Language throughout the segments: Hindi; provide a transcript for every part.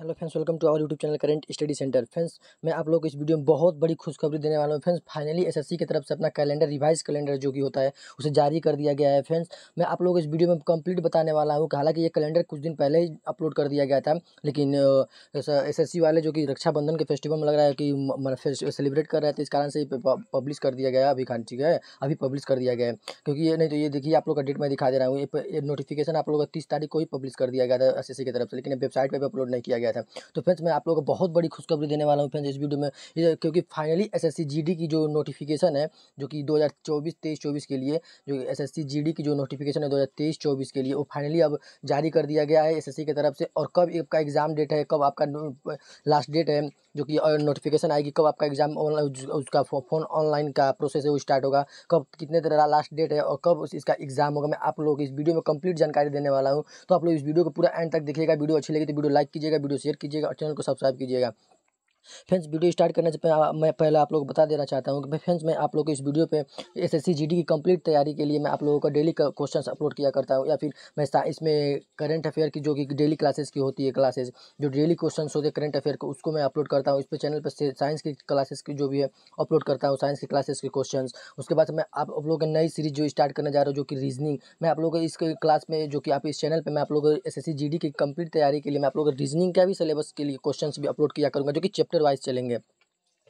hello friends welcome to our YouTube channel current study centre friends मैं आप लोग को इस वीडियो में बहुत बड़ी खुशखबरी देने वाला हूँ फ्रेंड्स फाइनली एसएससी की तरफ से अपना कैलेंडर रिवाइज कैलेंडर जो कि होता है उसे जारी कर दिया गया है फ्रेंड्स मैं आप लोग को इस वीडियो में कंप्लीट बताने वाला हूँ हालांकि ये कैलेंडर कुछ दिन पहले ही अपलोड कर दिया गया था लेकिन एस एस वाले जो कि रक्षाबंधन के फेस्टिवल में लग रहा है कि सेलिब्रेट कर रहे थे इस कारण से पब्लिश कर दिया गया अभी ठीक है अभी पब्लिश कर दिया गया है क्योंकि ये नहीं तो ये देखिए आप लोग का डेट मैं दिखा दे रहा हूँ ये नोटिफिकेशन आप लोग का तीस तारीख को ही पब्लिश कर दिया गया था एस की तरफ से लेकिन वेबसाइट पर भी अपलोड नहीं किया गया गया था तो फ्रेंड्स मैं आप लोगों को बहुत बड़ी खुशखबरी देने वाला हूँ फ्रेंड्स इस वीडियो में क्योंकि फाइनली एस एस की जो नोटिफिकेशन है जो कि दो हज़ार के लिए जो एस एस की जो नोटिफिकेशन है दो हज़ार के लिए वो फाइनली अब जारी कर दिया गया है एस की तरफ से और कब आपका एग्ज़ाम डेट है कब आपका लास्ट डेट है जो कि नोटिफिकेशन आएगी कब आपका एग्ज़ाम उसका फोन ऑनलाइन का प्रोसेस है वो स्टार्ट होगा कब कितने तरह लास्ट डेट है और कब इसका एग्ज़ाम होगा मैं आप लोगों को इस वीडियो में कंप्लीट जानकारी देने वाला हूँ तो आप लोग इस वीडियो को पूरा एंड तक देखिएगा वीडियो अच्छी लगी तो वीडियो लाइक कीजिएगा वीडियो वीडियो शेयर कीजिएगा और चैनल को सब्सक्राइब कीजिएगा फ्रेंड्स वीडियो स्टार्ट करने से पहले मैं पहले आप लोग बता देना चाहता हूँ कि फ्रेंड्स मैं आप लोग को इस वीडियो पे एस एस की कंप्लीट तैयारी के लिए मैं आप लोगों का डेली क्वेश्चन अपलोड किया करता हूँ या फिर मैं इसमें करंट अफेयर की जो कि डेली क्लासेस की होती है क्लासेज जो डेली क्वेश्चन होते हैं करंट अफेयर को उसको मैं अपलोड करता हूँ इस पर चैनल पर साइंस की क्लासेस की जो भी है अपलोड करता हूँ साइंस की क्लासेस के क्वेश्चन उसके बाद मैं आप लोगों की नई सीरीज जो स्टार्ट करने जा रहा हूँ जो कि रीजनिंग मैं आप लोगों को इस क्लास में जो कि आप इस चैनल पर मैं आप लोगों को एस एस की कंप्लीट तैयारी के लिए मैं आप लोगों को रीजनिंग का भी सिलेबस के लिए क्वेश्चन भी अपलोड किया करूँगा जो कि चैप्टर सेक्टर वाइज चलेंगे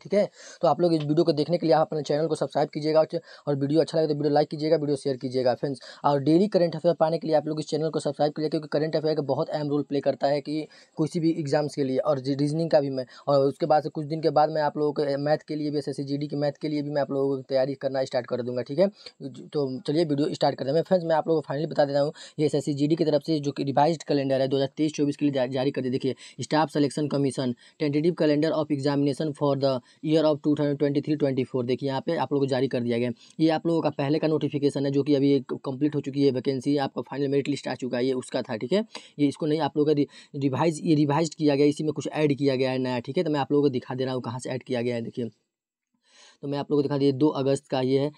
ठीक है तो आप लोग इस वीडियो को देखने के लिए आप अपने चैनल को सब्सक्राइब कीजिएगा और वीडियो अच्छा लगे तो वीडियो लाइक कीजिएगा वीडियो शेयर कीजिएगा फ्रेंड्स और डेली करंट अफेयर पाने के लिए आप लोग इस चैनल को सब्सक्राइब कीजिए क्योंकि करंट अफेयर का बहुत अहम रोल प्ले करता है कि किसी भी एग्जाम्स के लिए और रीजनिंग का भी मैं और उसके बाद से कुछ दिन के बाद मैं आप लोगों के मैथ के लिए भी एस एस की मैथ के लिए भी मैं आप लोगों को तैयारी करना स्टार्ट कर दूँगा ठीक है तो चलिए वीडियो स्टार्ट कर देंगे फ्रेंड्स मैं आप लोगों को फाइनली बता देता हूँ ये एस एस की तरफ से जो कि रिवाइज कैलेंडर है दो हज़ार के लिए जारी कर दिया देखिए staff selection commission tentative calendar of examination for the year of two thousand twenty three twenty four देखिए यहाँ पे आप लोगों को जारी कर दिया गया ये आप लोगों का पहले का नोटिफिकेशन है जो कि अभी कंप्लीट हो चुकी है वैकेंसी आपका फाइनल मेरिट लिस्ट आ चुका है ये उसका था ठीक है ये इसको नहीं आप लोगों का रिवाइज ये रिवाइज किया गया इसी में कुछ ऐड किया गया है नया ठीक है तो मैं आप लोगों को दिखा दे रहा हूँ कहाँ से ऐड किया गया है देखिए तो मैं आप लोगों को दिखा दिए दो अगस्त का ये है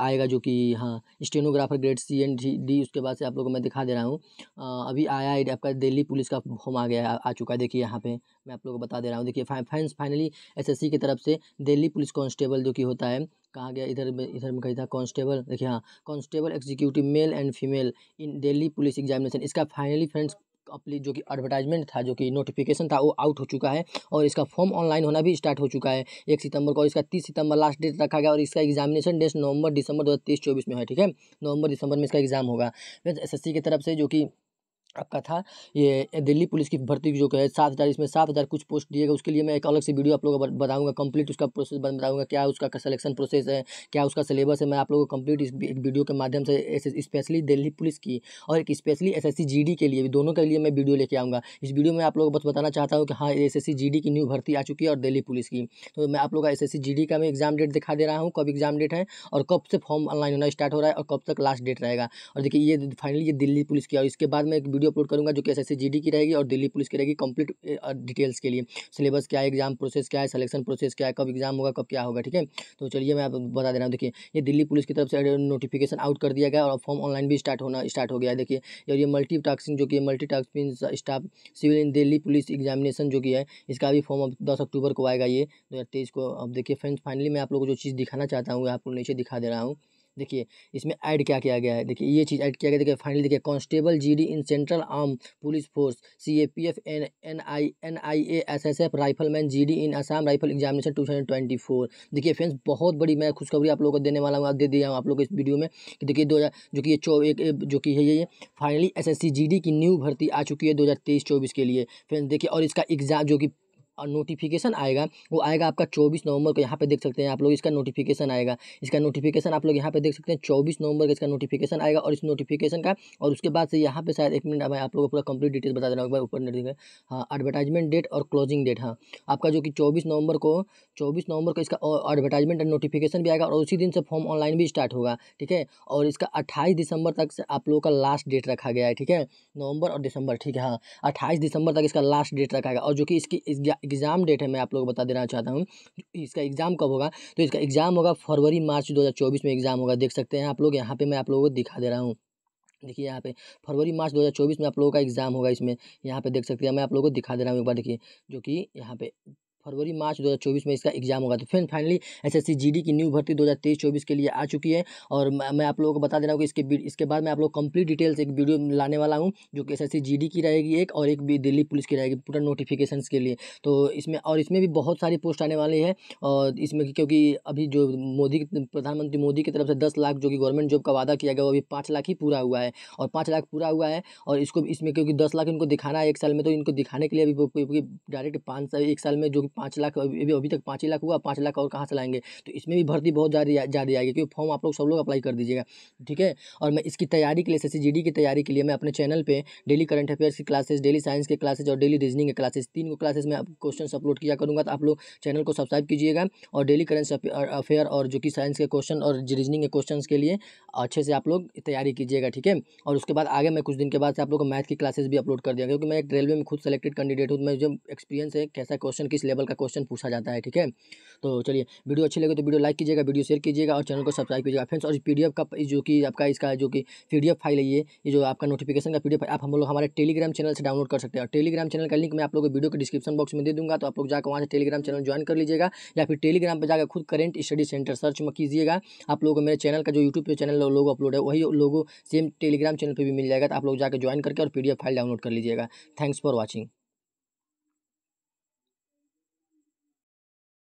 आएगा जो कि हाँ stenographer grade C and D उसके बाद से आप लोगों को मैं दिखा दे रहा हूँ अभी आया है आपका दिल्ली पुलिस का फॉर्म आ गया आ चुका है देखिए यहाँ पे मैं आप लोगों को बता दे रहा हूँ देखिए फैंस फाइनली एस की तरफ से दिल्ली पुलिस कॉन्स्टेबल जो कि होता है कहाँ गया इधर में इधर में कहीं था कॉन्स्टेबल देखिए हाँ constable executive male and female in Delhi police examination इसका फाइनली फ्रेंड्स अपनी जो कि एडवर्टाइजमेंट था जो कि नोटिफिकेशन था वो आउट हो चुका है और इसका फॉर्म ऑनलाइन होना भी स्टार्ट हो चुका है एक सितंबर को और इसका तीस सितंबर लास्ट डेट रखा गया और इसका एग्जामिनेशन डेट नवंबर दिसंबर दो हज़ार तेईस चौबीस में है ठीक है नवंबर दिसंबर में इसका एग्जाम होगा एस एस की तरफ से जो कि आपका था ये दिल्ली पुलिस की भर्ती जो है सात हज़ार इसमें सात हज़ार कुछ पोस्ट दिएगा उसके लिए मैं एक अलग से वीडियो आप लोगों को बताऊंगा कंप्लीट उसका प्रोसेस बताऊंगा क्या उसका सिलेक्शन प्रोसेस है क्या उसका सिलेबस है मैं आप लोगों को कंप्लीट इस वीडियो के माध्यम से स्पेशली दिल्ली पुलिस की और एक स्पेशली एस एस के लिए भी दोनों के लिए मैं वीडियो लेके आऊँगा इस वीडियो में आप लोगों को बस बताना चाहता हूँ कि हाँ एस एस की न्यू भर्ती आ चुकी है और दिल्ली पुलिस की तो मैं आप लोग का एस एस का मैं एग्जाम डेट दिखा दे रहा हूँ कब एग्जाम डेट है और कब से फॉर्म ऑनलाइन होना स्टार्ट हो रहा है और कब तक लास्ट डेट रहेगा और देखिए ये फाइनली ये दिल्ली पुलिस की और इसके बाद में एक वीडियो अपलोड करूँगा जो कि एस एस की रहेगी और दिल्ली पुलिस की रहेगी कंप्लीट डिटेल्स के लिए सिलेबस क्या है एग्जाम प्रोसेस क्या है सिलेक्शन प्रोसेस क्या है कब एग्जाम होगा कब क्या होगा ठीक है तो चलिए मैं आपको बता दे रहा हूँ देखिए ये दिल्ली पुलिस की तरफ से नोटिफिकेशन आउट कर दिया गया और फॉर्म ऑनलाइन भी स्टार्ट होना स्टार्ट हो गया है देखिए और ये मल्टी जो कि multi staff civil in Delhi police examination जो कि है इसका भी फॉर्म अब दस अक्टूबर को आएगा ये दो को अब देखिए फ्रेंड्स फाइनली मैं आप लोगों को जो चीज़ दिखाना चाहता हूँ आपको नीचे दिखा दे रहा हूँ देखिए इसमें ऐड क्या किया गया है देखिए ये चीज़ ऐड किया गया देखिए फाइनली देखिए constable GD in central arm police force C A P F N N I N I A S S F rifleman G D in Assam rifle examination two thousand twenty four देखिए फ्रेंड्स बहुत बड़ी मैं खुशखबरी आप लोगों को देने वाला हूँ दे दिया हूँ आप लोग को इस वीडियो में कि देखिए दो हज़ार जो कि ये चौ एक जो कि है ये finally S S C G D की न्यू भर्ती आ चुकी है दो हज़ार तेईस चौबीस के लिए फ्रेंड्स देखिए और इसका एग्जाम जो कि नोटिफिकेशन आएगा वो आएगा आपका चौबीस नवंबर को यहाँ पे देख सकते हैं आप लोग इसका नोटिफिकेशन आएगा इसका नोटिफिकेशन आप लोग यहाँ पे देख सकते हैं चौबीस नवंबर का इसका नोटिफिकेशन आएगा और इस नोटिफिकेशन का और उसके बाद से यहाँ पे शायद एक मिनट मैं आप लोगों को पूरा कंप्लीट डिटेल्स बता दे रहा हूँ एक बार ऊपर नहीं हाँ एडवर्टाइजमेंट डेट और क्लोजिंग डेट हाँ आपका जो कि चौबीस नवंबर को चौबीस नवंबर को इसका एडवर्टाइजमेंट एंड नोटिफिकेशन भी आएगा और उसी दिन से फॉर्म ऑनलाइन भी स्टार्ट होगा ठीक है और इसका अट्ठाईस दिसंबर तक से आप लोगों का लास्ट डेट रखा गया है ठीक है नवंबर और दिसंबर ठीक है हाँ अट्ठाईस दिसंबर तक इसका लास्ट डेट रखा गया और जो कि इसकी एग्ज़ाम डेट है मैं आप लोग को बता देना चाहता हूँ इसका एग्ज़ाम कब होगा तो इसका एग्ज़ाम होगा फरवरी मार्च दो में एग्ज़ाम होगा देख सकते हैं आप लोग यहाँ पर मैं आप लोगों को दिखा दे रहा हूँ देखिए यहाँ पे फरवरी मार्च 2024 में आप लोगों का एग्ज़ाम होगा इसमें यहाँ पे देख सकते हैं मैं आप लोगों को दिखा दे रहा हूँ एक बार देखिए जो कि यहाँ पे फरवरी मार्च 2024 में इसका एग्जाम होगा तो फिर फाइनली एसएससी जीडी की न्यू भर्ती 2023-24 के लिए आ चुकी है और मैं आप लोगों को बता दे रहा हूँ कि इसके इसके बाद मैं आप लोग कंप्लीट डिटेल्स एक वीडियो लाने वाला हूँ जो कि एसएससी जीडी की रहेगी एक और एक भी दिल्ली पुलिस की रहेगी पूरा नोटिफिकेशन के लिए तो इसमें और इसमें भी बहुत सारी पोस्ट आने वाली है और इसमें क्योंकि अभी जो मोदी प्रधानमंत्री मोदी की तरफ से दस लाख जो कि गवर्नमेंट जॉब का वादा किया गया वो अभी पाँच लाख ही पूरा हुआ है और पाँच लाख पूरा हुआ है और इसको इसमें क्योंकि दस लाख इनको दिखाना है एक साल में तो इनको दिखाने के लिए अभी डायरेक्ट पाँच साल एक साल में जो पाँच लाख अभी अभी तक पाँच ही लाख हुआ पाँच लाख और कहाँ से लाएंगे तो इसमें भी भर्ती बहुत ज्यादा ज्यादा आएगी क्योंकि फॉर्म आप लोग सब लोग अप्लाई कर दीजिएगा ठीक है और मैं इसकी तैयारी के लिए एस की तैयारी के लिए मैं अपने चैनल पर डेली करंट अफेयर्स की क्लासेस डेली साइंस के क्लासेज और डेली रीजनिंग के क्लासेस तीन को क्लासेस में क्वेश्चन अपलोड किया करूँगा तो आप लोग चैनल को सब्सक्राइब कीजिएगा और डेली करंट अफेयर और जो कि साइंस के क्वेश्चन और रीजनिंग के क्वेश्चन के लिए अच्छे से आप लोग तैयारी कीजिएगा ठीक है और उसके बाद आगे मैं कुछ दिन के बाद से आप लोग को मैथ की क्लासेस भी अपलोड कर दिया क्योंकि मैं एक रेलवे में खुद सेलेक्टेड कैंडिडेट हूँ तो मैं जो एक्सपीरियंस है कैसा क्वेश्चन किस लेवल लेवल का क्वेश्चन पूछा जाता है ठीक है तो चलिए वीडियो अच्छी लगे तो वीडियो लाइक कीजिएगा वीडियो शेयर कीजिएगा और चैनल को सब्सक्राइब कीजिएगा फ्रेंड्स और पी का जो कि आपका इसका जो कि पी फाइल है ये ये जो आपका नोटिफिकेशन का पी आप हम लोग हमारे टेलीग्राम चैनल से डाउनलोड कर सकते हैं और टेलीग्राम चैनल का लिंक मैं आप लोगों को वीडियो के डिस्क्रिप्शन बॉक्स में दे दूँगा तो आप लोग जाकर वहाँ से टेलीग्राम चैनल ज्वाइन कर लीजिएगा या फिर टेलीग्राम पर जाकर खुद करेंट स्टडी सेंटर सर्च में कीजिएगा आप लोगों को मेरे चैनल का जो यूट्यूब पर चैनल लोग अपलोड है वही लोगों सेम टेलीग्राम चैनल पर भी मिल जाएगा तो आप लोग जाकर ज्वाइन करके और पी फाइल डाउनलोड कर लीजिएगा थैंक्स फॉर वॉचिंग